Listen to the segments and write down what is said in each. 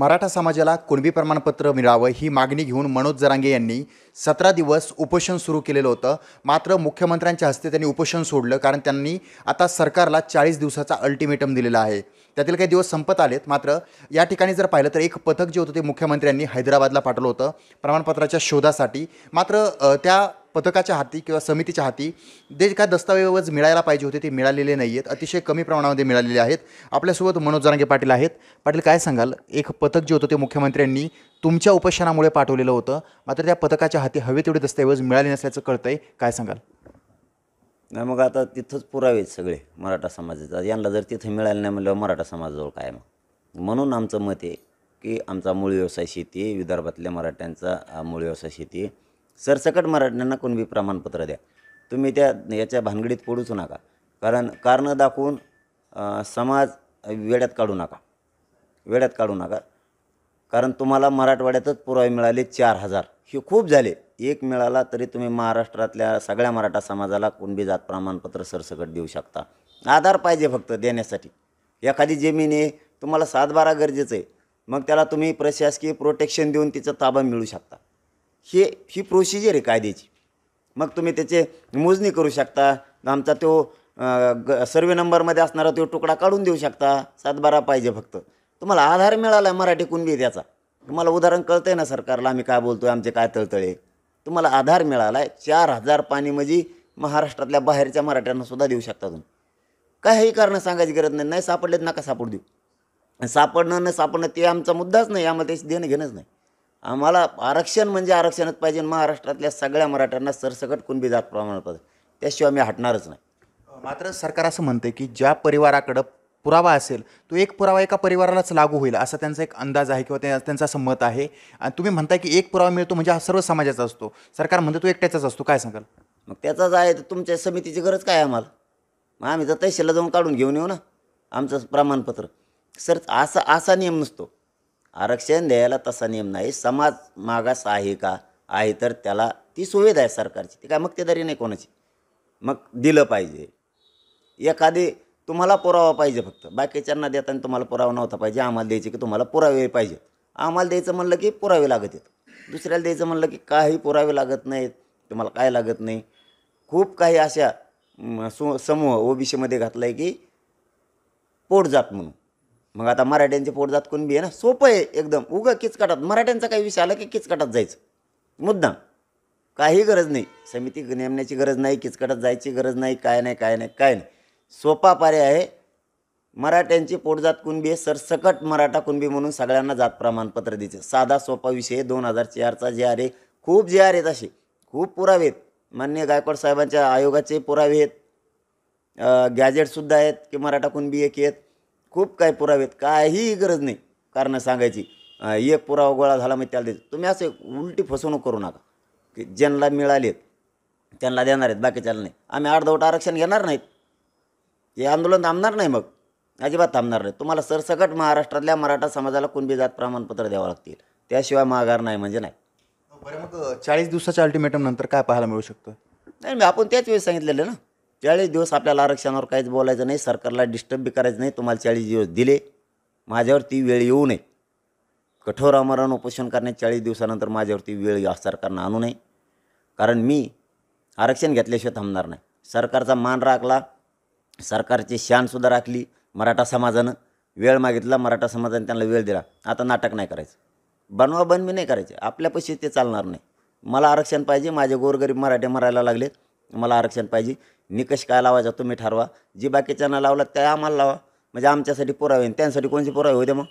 मराठा समाजाला कुणबी प्रमाणपत्र मिळावं ही मागणी घेऊन मनोज जरांगे यांनी सतरा दिवस उपोषण सुरू केलेलं होतं मात्र मुख्यमंत्र्यांच्या हस्ते त्यांनी उपोषण सोडलं कारण त्यांनी आता सरकारला चाळीस दिवसाचा अल्टिमेटम दिलेला आहे त्यातील काही दिवस संपत आलेत मात्र या ठिकाणी जर पाहिलं तर एक पथक जे होतं ते मुख्यमंत्र्यांनी हैदराबादला पाठवलं होतं प्रमाणपत्राच्या शोधासाठी मात्र त्या पथकाच्या हाती किंवा समितीच्या हाती जे काय दस्तावेज मिळायला पाहिजे होते ते मिळालेले नाही आहेत अतिशय कमी प्रमाणामध्ये मिळालेले आहेत आपल्यासोबत मनोज जरांगे पाटील आहेत पाटील काय सांगाल एक पथक जे होतं ते मुख्यमंत्र्यांनी तुमच्या उपोषणामुळे पाठवलेलं होतं मात्र त्या पथकाच्या हाती हवे तेवढे दस्तावेज मिळाले नसल्याचं आहे काय सांगाल नाही मग आता तिथंच पुरावे सगळे मराठा समाजाचा यांना जर तिथं मिळालं नाही म्हटलं मराठा समाजाजवळ काय मग म्हणून आमचं मत आहे की आमचा मूळ व्यवसाय शेती विदर्भातल्या मराठ्यांचा मूळ व्यवसाय शेती सरसकट मराठ्यांना कुणबी प्रमाणपत्र द्या तुम्ही त्या याच्या भानगडीत पडूच नका कारण कारणं दाखवून समाज वेड्यात काढू नका वेड्यात काढू नका कारण तुम्हाला मराठवाड्यातच पुरावे मिळाले चार हजार हे खूप झाले एक मिळाला तरी तुम्ही महाराष्ट्रातल्या सगळ्या मराठा समाजाला कुणबी जात प्रमाणपत्र सरसकट देऊ शकता आधार पाहिजे फक्त देण्यासाठी एखादी जमीन आहे तुम्हाला बारा गरजेचं आहे मग त्याला तुम्ही प्रशासकीय प्रोटेक्शन देऊन तिचा ताबा मिळू शकता हे ही प्रोसिजर आहे कायद्याची मग तुम्ही त्याचे मोजणी करू शकता आमचा तो ग सर्वे नंबरमध्ये असणारा तो तुकडा काढून देऊ शकता सातबारा पाहिजे फक्त तुम्हाला आधार मिळाला आहे मराठी कुणबी त्याचा तुम्हाला उदाहरण कळतं आहे ना सरकारला आम्ही काय बोलतो आहे आमचे काय तळतळे तुम्हाला आधार मिळाला आहे चार हजार पाणी म्हणजे महाराष्ट्रातल्या बाहेरच्या मराठ्यांना सुद्धा देऊ शकता तुम्ही काहीही कारणं सांगायची गरज नाही नाही सापडलेत नका सापड देऊ सापडणं न सापडणं ते आमचा मुद्दाच नाही आम्हाला त्याची देणं घेणंच नाही आम्हाला आरक्षण म्हणजे आरक्षणच पाहिजे महाराष्ट्रातल्या सगळ्या मराठ्यांना सरसकट कुणबी जात प्रमाणपत्र त्याशिवाय आम्ही हटणारच नाही मात्र सरकार असं म्हणते की ज्या परिवाराकडं पुरावा असेल तो एक पुरावा एका परिवारालाच लागू होईल असा त्यांचा एक अंदाज आहे किंवा त्यांचं त्यांचा असं मत आहे आणि तुम्ही म्हणताय की एक पुरावा मिळतो म्हणजे हा सर्व समाजाचा असतो सरकार म्हणतो तो एकट्याचाच असतो काय सांगाल मग त्याचाच आहे तर तुमच्या समितीची गरज काय आम्हाला मग आम्ही जर तहसीलला जाऊन काढून घेऊन येऊ ना आमचं प्रमाणपत्र सर असा असा नियम नसतो आरक्षण द्यायला तसा नियम नाही समाज मागास आहे का आहे तर त्याला ती सुविधा आहे सरकारची ती काय मग ते नाही कोणाची मग दिलं पाहिजे एखादी तुम्हाला पुरावा पाहिजे फक्त बाकीच्यांना देताना तुम्हाला पुरावा नव्हता पाहिजे आम्हाला द्यायचे की तुम्हाला पुरावे पाहिजे आम्हाला द्यायचं म्हणलं की पुरावे लागत आहेत दुसऱ्याला द्यायचं म्हणलं की काही पुरावे लागत नाहीत तुम्हाला काय लागत नाही खूप काही अशा समूह ओबीसीमध्ये घातलं आहे की पोट जात म्हणून मग आता मराठ्यांचे पोटजात कोण बी आहे ना सोपं आहे एकदम उगं किचकाटात मराठ्यांचा काही विषय आला की किचकाटात जायचं मुद्दाम काही गरज नाही समिती नेमण्याची गरज नाही किचकटात जायची गरज नाही काय नाही काय नाही काय नाही सोपा पर्याय आहे मराठ्यांची पोटजात कुणबी आहे सरसकट मराठा कुणबी म्हणून सगळ्यांना जात प्रमाणपत्र द्यायचं साधा सोपा विषय दोन हजार चारचा जे आर आहे खूप जे आर आहेत असे खूप पुरावे आहेत मान्य गायकवाड साहेबांच्या आयोगाचे पुरावे आहेत गॅजेटसुद्धा आहेत की मराठा कुणबी एक आहेत खूप काय पुरावेत काहीही गरज नाही कारणं सांगायची एक पुरावा गोळा झाला मग म्हणजे त्याला द्यायचं तुम्ही असं उलटी फसवणूक करू नका की ज्यांना मिळालेत त्यांना देणार आहेत बाकीच्याला नाही आम्ही अर्धवट आरक्षण घेणार नाहीत हे आंदोलन थांबणार नाही मग अजिबात थांबणार नाही तुम्हाला सरसकट महाराष्ट्रातल्या मराठा समाजाला कुणबी जात प्रमाणपत्र द्यावं लागतील त्याशिवाय माघार नाही म्हणजे नाही बरं मग चाळीस दिवसाच्या अल्टिमेटम नंतर काय पाहायला मिळू शकतं नाही मी आपण त्याच वेळेस सांगितलेलं ना चाळीस दिवस आपल्याला आरक्षणावर काहीच बोलायचं नाही सरकारला डिस्टर्ब बी करायचं नाही तुम्हाला चाळीस दिवस दिले माझ्यावरती वेळ येऊ नये कठोर आमरण उपोषण करण्यात चाळीस दिवसानंतर माझ्यावरती वेळ सरकारनं आणू नये कारण मी आरक्षण घेतल्याशिवाय थांबणार नाही सरकारचा मान राखला सरकारची शानसुद्धा राखली मराठा समाजानं वेळ मागितला मराठा समाजाने त्यांना वेळ दिला आता नाटक नाही करायचं बनवा बनवी नाही करायचे पैसे ते चालणार नाही मला आरक्षण पाहिजे माझे गोरगरीब मराठे मरायला लागले मला आरक्षण पाहिजे निकष काय लावायचा तुम्ही ठरवा जी बाकीच्यांना लावला त्या आम्हाला लावा म्हणजे आमच्यासाठी पुरावे त्यांसाठी कोणते पुरावे होते मग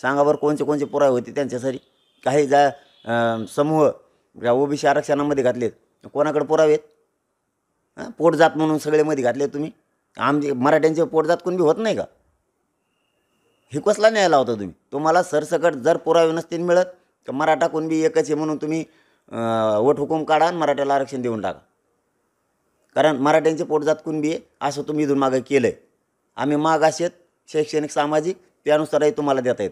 सांगा बरं कोणते कोणते पुरावे होते त्यांच्यासाठी काही जा समूह ज्या ओबीसी आरक्षणामध्ये घातलेत कोणाकडे पुरावे हां पोटजात म्हणून सगळेमध्ये घातले तुम्ही आमचे मराठ्यांचे पोटजात जात होत नाही का हे कसला न्याय लावता तुम्ही तुम्हाला सरसकट जर पुरावे नसतील मिळत तर मराठा कोणबी एकच आहे म्हणून तुम्ही वट हुकूम काढा आणि मराठ्याला आरक्षण देऊन टाका कारण मराठ्यांचे पोटजात कुणबी आहे असं तुम्ही इथून मागं केलं आहे आम्ही माग असेत शैक्षणिक सामाजिक त्यानुसारही तुम्हाला देता येत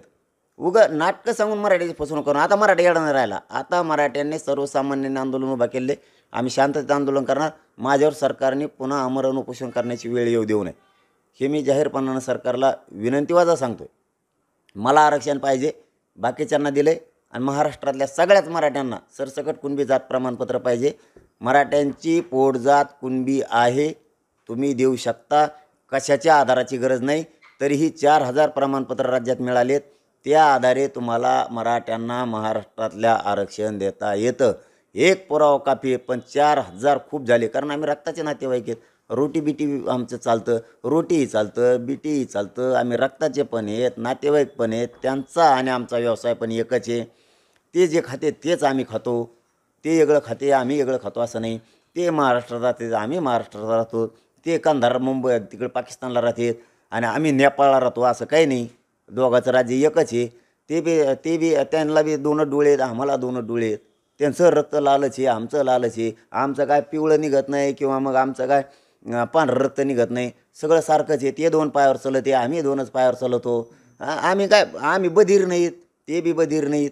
उगं नाटकं सांगून मराठ्याची फसवणूक करून आता मराठी येणार राहिला आता मराठ्यांनी सर्वसामान्यांनी आंदोलन उभा केले आम्ही शांततेत आंदोलन करणार माझ्यावर सरकारने पुन्हा अमरण उपोषण करण्याची वेळ येऊ देऊ नये हे मी जाहीरपणानं सरकारला विनंतीवाजा सांगतो मला आरक्षण पाहिजे बाकीच्यांना दिले आणि महाराष्ट्रातल्या सगळ्याच मराठ्यांना सरसकट कुणबी जात प्रमाणपत्र पाहिजे मराठ्यांची पोटजात कुणबी आहे तुम्ही देऊ शकता कशाच्या आधाराची गरज नाही तरीही चार हजार प्रमाणपत्र राज्यात मिळालेत त्या आधारे तुम्हाला मराठ्यांना महाराष्ट्रातल्या आरक्षण देता येतं एक पुरावा काफी पण चार हजार खूप झाले कारण आम्ही रक्ताचे नातेवाईक आहेत रोटी बिटी आमचं चालतं रोटीही चालतं बिटीही चालतं आम्ही रक्ताचे पण आहेत नातेवाईक पण आहेत त्यांचा आणि आमचा व्यवसाय पण एकच आहे ते जे खाते तेच आम्ही खातो ते वेगळं खाते आम्ही वेगळं खातो असं नाही ते महाराष्ट्रात राहते आम्ही महाराष्ट्रात राहतो ते कंधार मुंबई तिकडे पाकिस्तानला राहते आणि आम्ही नेपाळला राहतो असं काही नाही दोघाचं राज्य एकच आहे ते बी ते बी त्यांना बी दोन डोळे आम्हाला दोन डोळे त्यांचं रक्त लालच आहे आमचं लालच आहे आमचं काय पिवळं निघत नाही किंवा मग आमचं काय पांढरं रक्त निघत नाही सगळं सारखंच आहे ते दोन पायावर चलत आहे आम्ही दोनच पायावर चालवतो आम्ही काय आम्ही बधीर नाहीत ते बी बधीर नाहीत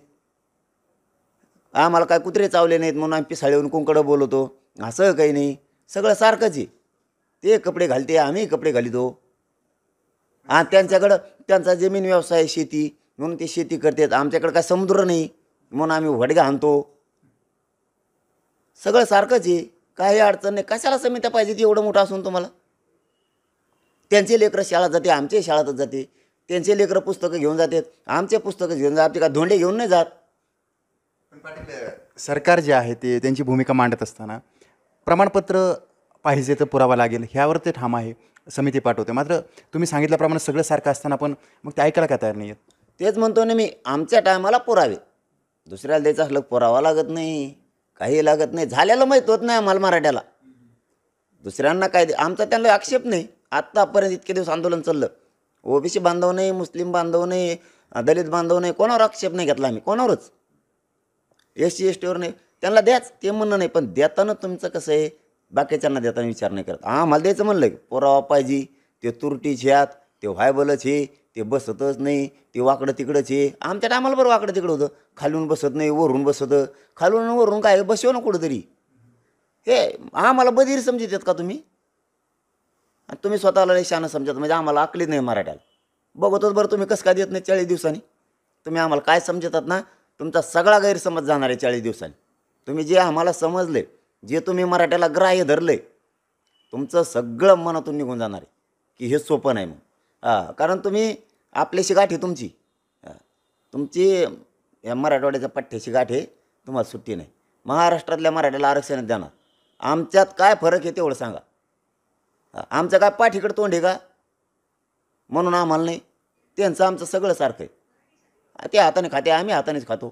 आम्हाला काय कुत्रे चावले नाहीत म्हणून आम्ही पिसाळेहून कुंकडं बोलवतो असं काही नाही सगळं सारखंच आहे ते कपडे घालते आम्ही कपडे घालतो हां त्यांच्याकडं त्यांचा जमीन व्यवसाय शेती म्हणून ते शेती करतात आमच्याकडं काय समुद्र नाही म्हणून आम्ही वडगा आणतो सगळं सारखंच आहे काही अडचण नाही कशाला समित्या पाहिजे ती एवढं मोठं असून तुम्हाला त्यांचे लेकरं शाळा जाते आमच्याही शाळातच जाते त्यांचे लेकरं पुस्तकं घेऊन जातात आमचे पुस्तकं घेऊन जाते का धोंडे घेऊन नाही जात पाटील सरकार जे आहे ते त्यांची भूमिका मांडत असताना प्रमाणपत्र पाहिजे तर पुरावा लागेल ह्यावर ते ठाम आहे समिती पाठवते मात्र तुम्ही सांगितल्याप्रमाणे सगळं सारखं असताना पण मग ते ऐकायला का तयार नाही आहेत तेच म्हणतो ना मी आमच्या टायमाला पुरावे दुसऱ्याला द्यायचं असलं पुरावा लागत नाही काही लागत नाही झालेलं माहीत होत नाही आम्हाला मराठ्याला दुसऱ्यांना काय आमचा त्यांना आक्षेप नाही आत्तापर्यंत इतके दिवस आंदोलन चाललं ओबीसी बांधव नाही मुस्लिम बांधव नाही दलित बांधव नाही कोणावर आक्षेप नाही घेतला आम्ही कोणावरच एस सी एस टीवर नाही त्यांना द्याच ते म्हणणं नाही पण देताना तुमचं कसं आहे बाकीच्यांना देताना विचार नाही करत हां मला द्यायचं म्हणलं की पोरावा पाहिजे ते तुरटीच ह्यात ते व्हायबलच हे ते बसतच नाही ते वाकडं तिकडंच हे आमच्या टायमाला बरं वाकडं तिकडं होतं खालून बसत नाही वरून बसतं खालून वरून काय बसव ना कुठंतरी हे आम्हाला बधीर समजतात का तुम्ही आणि तुम्ही स्वतःला शानं समजत म्हणजे आम्हाला आकली नाही मराठ्याला बघतच बरं तुम्ही कसं काय देत नाही चाळीस दिवसांनी तुम्ही आम्हाला काय समजतात ना तुमचा सगळा गैरसमज जाणार आहे चाळीस दिवसांनी तुम्ही जे आम्हाला समजले जे तुम्ही मराठ्याला ग्राह्य धरले तुमचं सगळं मनातून निघून जाणार आहे की हे सोपं नाही मग हां कारण तुम्ही आपल्याशी गाठ आहे तुमची तुमची या मराठवाड्याच्या पठ्ठ्याशी गाठ आहे तुम्हाला सुट्टी नाही महाराष्ट्रातल्या मराठ्याला आरक्षण देणार आमच्यात काय फरक आहे तेवढं सांगा आमचं काय पाठीकडं तोंड आहे का म्हणून आम्हाला नाही त्यांचं आमचं सगळं सारखं आहे ते हाताने खाते आम्ही हातानेच खातो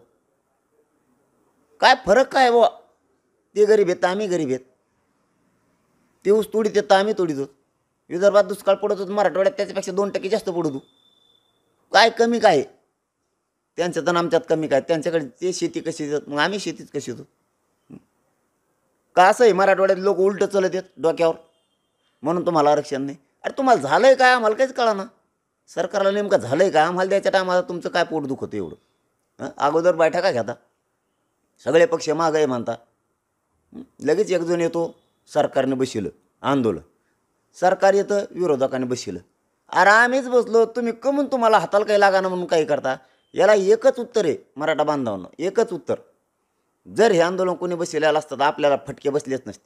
काय फरक काय व ते गरीब आहेत आम्ही गरीब आहेत ते ऊस तोडीत येतं आम्ही तोडीतो विदर्भात दुष्काळ पडत होतो मराठवाड्यात त्याच्यापेक्षा दोन टक्के जास्त पडतो काय कमी काय त्यांच्यात आणि आमच्यात कमी काय त्यांच्याकडे ते शेती कशी देतात मग आम्ही शेतीत कशी देतो का असं आहे मराठवाड्यात लोक उलटं चलत आहेत डोक्यावर म्हणून तुम्हाला आरक्षण नाही अरे तुम्हाला झालं आहे काय आम्हाला काहीच कळा ना सरकारला नेमकं झालं आहे का आम्हाला द्यायच्या टायमाला तुमचं काय पोट दुखतं एवढं अगोदर बैठका घेता सगळे पक्ष मागं आहे म्हणता लगेच एकजण येतो सरकारने बसिलं आंदोलन सरकार येतं विरोधकाने बसिलं अरे आम्हीच बसलो तुम्ही कमून तुम्हाला हाताल काही लागाना म्हणून काही करता याला एकच उत्तर आहे मराठा बांधवांना एकच उत्तर जर हे आंदोलन कोणी बसलेलं असतं तर आपल्याला फटके बसलेच नसते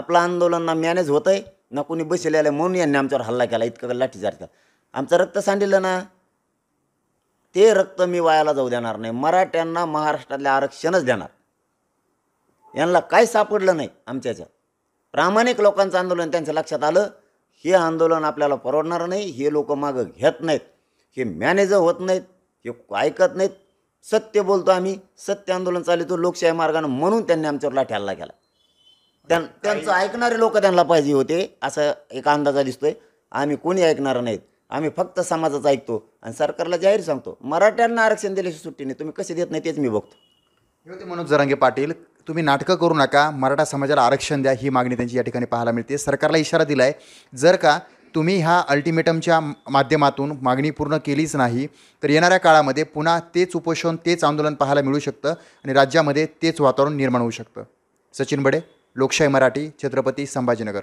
आपलं आंदोलन ना मॅनेज होत आहे ना कोणी बसलेलं आहे म्हणून यांनी आमच्यावर हल्ला केला इतकं लाठीचार केला आमचं रक्त सांडिलं ना ते रक्त मी वायाला जाऊ देणार नाही मराठ्यांना महाराष्ट्रातले आरक्षणच देणार यांना काय सापडलं नाही आमच्याच्या प्रामाणिक लोकांचं आंदोलन त्यांच्या लक्षात आलं हे आंदोलन आपल्याला परवडणार नाही हे लोक मागं घेत नाहीत हे मॅनेज होत नाहीत हे ऐकत नाहीत सत्य बोलतो आम्ही सत्य आंदोलन चालितो लोकशाही मार्गानं म्हणून त्यांनी आमच्यावर लाठ्याला केला त्यां त्यांचं ऐकणारे लोक त्यांना पाहिजे होते असं एक अंदाजा दिसतोय आम्ही कोणी ऐकणार नाहीत आम्ही फक्त समाजाचं ऐकतो आणि सरकारला जाहीर सांगतो मराठ्यांना आरक्षण दिल्याची सुट्टी नाही तुम्ही कसे देत नाही तेच मी बघतो होते मनोज जरांगे पाटील तुम्ही नाटकं करू नका मराठा समाजाला आरक्षण द्या ही मागणी त्यांची या ठिकाणी पाहायला मिळते सरकारला इशारा दिला आहे जर का तुम्ही ह्या अल्टिमेटमच्या माध्यमातून मागणी पूर्ण केलीच नाही तर येणाऱ्या काळामध्ये पुन्हा तेच उपोषण तेच आंदोलन पाहायला मिळू शकतं आणि राज्यामध्ये तेच वातावरण निर्माण होऊ शकतं सचिन बडे लोकशाही मराठी छत्रपती संभाजीनगर